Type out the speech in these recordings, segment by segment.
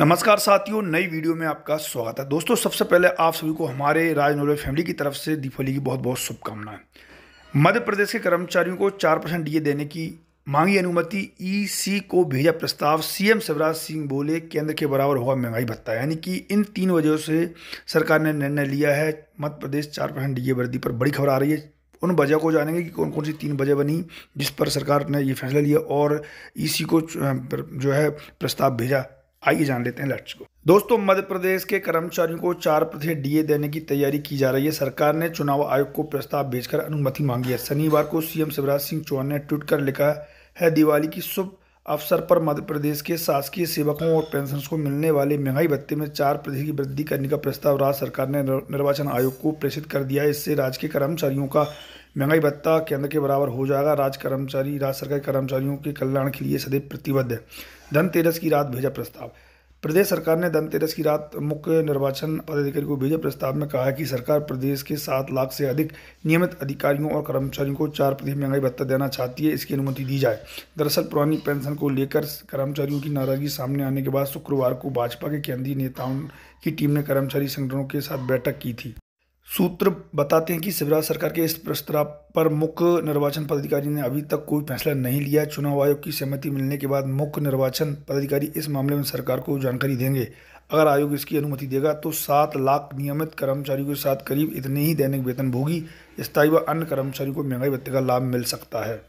नमस्कार साथियों नई वीडियो में आपका स्वागत है दोस्तों सबसे पहले आप सभी को हमारे राज फैमिली की तरफ से दीपावली की बहुत बहुत शुभकामनाएं मध्य प्रदेश के कर्मचारियों को चार परसेंट डीए देने की मांगी अनुमति ईसी e को भेजा प्रस्ताव सीएम शिवराज सिंह बोले केंद्र के बराबर होगा महंगाई भत्ता यानी कि इन तीन वजहों से सरकार ने निर्णय लिया है मध्य प्रदेश चार परसेंट डी वृद्धि पर बड़ी खबर आ रही है उन वजह को जानेंगे कि कौन कौन सी तीन वजह बनी जिस पर सरकार ने ये फैसला लिया और ईसी e को जो है प्रस्ताव भेजा आइए जान लेते हैं लक्ष्य को दोस्तों मध्य प्रदेश के कर्मचारियों को चार प्रतिशत डीए देने की तैयारी की जा रही है सरकार ने चुनाव आयोग को प्रस्ताव भेजकर अनुमति मांगी है शनिवार को सीएम शिवराज सिंह चौहान ने ट्वीट कर लिखा है दिवाली की शुभ अवसर पर मध्य प्रदेश के शासकीय सेवकों और पेंशनर्स को मिलने वाले महंगाई भत्ते में चार प्रतिशत की वृद्धि करने का प्रस्ताव राज्य सरकार ने निर्वाचन आयोग को प्रेषित कर दिया है इससे राज्य के कर्मचारियों का महंगाई भत्ता केंद्र के बराबर हो जाएगा राज्य कर्मचारी राज्य सरकार कर्मचारियों के कल्याण के लिए सदैव प्रतिबद्ध है धनतेरस की रात भेजा प्रस्ताव प्रदेश सरकार ने धनतेरस की रात मुख्य निर्वाचन पदाधिकारी को भेजे प्रस्ताव में कहा कि सरकार प्रदेश के सात लाख से अधिक नियमित अधिकारियों और कर्मचारियों को चार प्रतिशत महंगाई भत्ता देना चाहती है इसकी अनुमति दी जाए दरअसल पुरानी पेंशन को लेकर कर्मचारियों की नाराजगी सामने आने के बाद शुक्रवार को भाजपा के केंद्रीय नेताओं की टीम ने कर्मचारी संगठनों के साथ बैठक की थी सूत्र बताते हैं कि शिवराज सरकार के इस प्रस्ताव पर मुख्य निर्वाचन पदाधिकारी ने अभी तक कोई फैसला नहीं लिया चुनाव आयोग की सहमति मिलने के बाद मुख्य निर्वाचन पदाधिकारी इस मामले में सरकार को जानकारी देंगे अगर आयोग इसकी अनुमति देगा तो सात लाख नियमित कर्मचारियों के साथ करीब इतने ही दैनिक वेतन भोगी स्थायी व अन्य कर्मचारियों को महंगाई भत्ते का लाभ मिल सकता है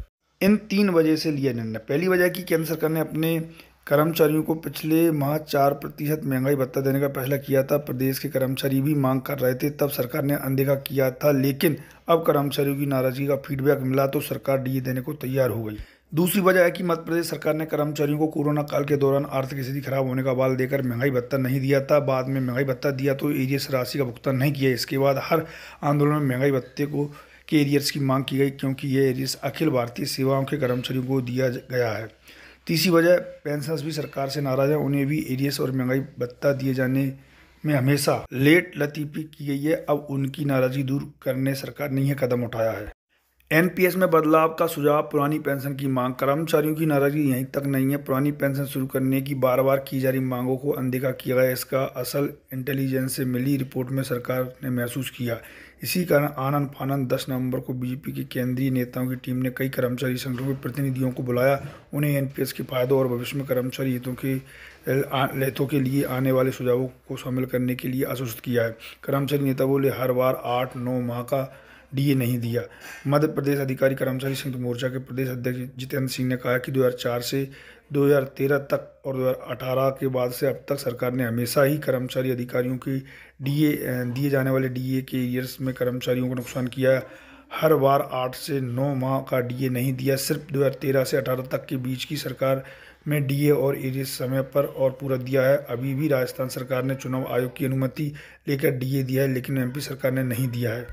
इन तीन वजह से लिया निर्णय पहली वजह कि केंद्र सरकार ने अपने कर्मचारियों को पिछले माह चार प्रतिशत महंगाई भत्ता देने का फैसला किया था प्रदेश के कर्मचारी भी मांग कर रहे थे तब सरकार ने अनदेखा किया था लेकिन अब कर्मचारियों की नाराजगी का फीडबैक मिला तो सरकार डीए देने को तैयार हो गई दूसरी वजह है कि मध्य प्रदेश सरकार ने कर्मचारियों को कोरोना काल के दौरान आर्थिक स्थिति खराब होने का बाल देकर महंगाई भत्ता नहीं दिया था बाद में महंगाई भत्ता दिया तो एरियस राशि का भुगतान नहीं किया इसके बाद हर आंदोलन में महंगाई भत्ते को के एरियर्स की मांग की गई क्योंकि यह एरियस अखिल भारतीय सेवाओं के कर्मचारियों को दिया गया है तीसरी वजह पेंशनर्स भी सरकार से नाराज हैं उन्हें भी एरियस और महंगाई भत्ता दिए जाने में हमेशा लेट लतीफी की गई है अब उनकी नाराजगी दूर करने सरकार ने यह कदम उठाया है एनपीएस में बदलाव का सुझाव पुरानी पेंशन की मांग कर्मचारियों की नाराजगी यहीं तक नहीं है पुरानी पेंशन शुरू करने की बार बार की जा रही मांगों को अनदेखा किया गया इसका असल इंटेलिजेंस से मिली रिपोर्ट में सरकार ने महसूस किया इसी कारण आनंद फानंद 10 नवंबर को बीजेपी के केंद्रीय नेताओं की टीम ने कई कर्मचारी संगठनों के प्रतिनिधियों को बुलाया उन्हें एनपीएस के फायदों और भविष्य में कर्मचारी हितों के हितों के लिए आने वाले सुझावों को शामिल करने के लिए आश्वस्त किया है कर्मचारी नेता बोले हर बार आठ नौ माह का डीए नहीं दिया मध्य प्रदेश अधिकारी कर्मचारी संयुक्त मोर्चा के प्रदेश अध्यक्ष जितेंद्र सिंह ने कहा कि 2004 से 2013 तक और 2018 के बाद से अब तक सरकार ने हमेशा ही कर्मचारी अधिकारियों की डीए दिए जाने वाले डीए के ईयर्स में कर्मचारियों को नुकसान किया हर बार आठ से नौ माह का डीए नहीं दिया सिर्फ 2013 से 18 तक के बीच की सरकार में डीए और एरियस समय पर और पूरा दिया है अभी भी राजस्थान सरकार ने चुनाव आयोग की अनुमति लेकर डीए दिया है लेकिन एमपी सरकार ने नहीं दिया है